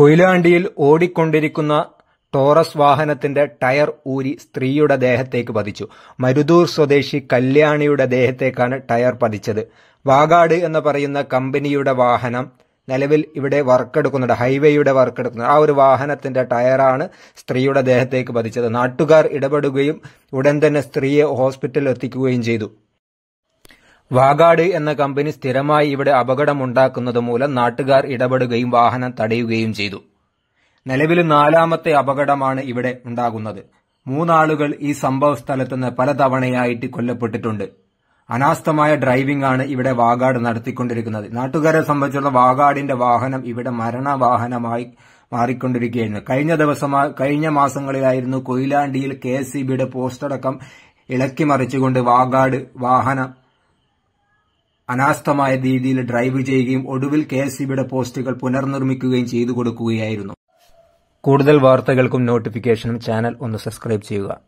കൊയിലാണ്ടിയിൽ ഓടിക്കൊണ്ടിരിക്കുന്ന ടോറസ് വാഹനത്തിന്റെ ടയർ ഊരി സ്ത്രീയുടെ ദേഹത്തേക്ക് പതിച്ചു മരുതൂർ സ്വദേശി കല്യാണിയുടെ ദേഹത്തേക്കാണ് ടയർ പതിച്ചത് വാഗാട് എന്ന് പറയുന്ന കമ്പനിയുടെ വാഹനം നിലവിൽ ഇവിടെ വർക്ക് ഹൈവേയുടെ വർക്ക് ആ ഒരു വാഹനത്തിന്റെ ടയറാണ് സ്ത്രീയുടെ ദേഹത്തേക്ക് പതിച്ചത് നാട്ടുകാർ ഇടപെടുകയും ഉടൻ തന്നെ സ്ത്രീയെ ഹോസ്പിറ്റലിൽ എത്തിക്കുകയും ചെയ്തു വാഗാട് എന്ന കമ്പനി സ്ഥിരമായി ഇവിടെ അപകടമുണ്ടാക്കുന്നത് മൂലം നാട്ടുകാർ ഇടപെടുകയും വാഹനം തടയുകയും ചെയ്തു നിലവിൽ നാലാമത്തെ അപകടമാണ് ഇവിടെ ഉണ്ടാകുന്നത് മൂന്നാളുകൾ ഈ സംഭവ സ്ഥലത്തുനിന്ന് പലതവണയായിട്ട് കൊല്ലപ്പെട്ടിട്ടുണ്ട് അനാസ്ഥമായ ഡ്രൈവിംഗ് ആണ് ഇവിടെ വാഗാട് നടത്തിക്കൊണ്ടിരിക്കുന്നത് നാട്ടുകാരെ സംബന്ധിച്ചുള്ള വാഗാടിന്റെ വാഹനം ഇവിടെ മരണവാഹനമായി മാറിക്കൊണ്ടിരിക്കുകയായിരുന്നു കഴിഞ്ഞ ദിവസം കഴിഞ്ഞ മാസങ്ങളിലായിരുന്നു കൊയിലാണ്ടിയിൽ കെ എസ് പോസ്റ്റടക്കം ഇളക്കി മറിച്ചുകൊണ്ട് വാഗാട് വാഹനം അനാസ്ഥമായ രീതിയിൽ ഡ്രൈവ് ചെയ്യുകയും ഒടുവിൽ കെ എസ് സിബിയുടെ പോസ്റ്റുകൾ പുനർനിർമ്മിക്കുകയും ചെയ്തു കൊടുക്കുകയായിരുന്നു കൂടുതൽ വാർത്തകൾക്കും നോട്ടിഫിക്കേഷനും ചാനൽ ഒന്ന് സബ്സ്ക്രൈബ് ചെയ്യുക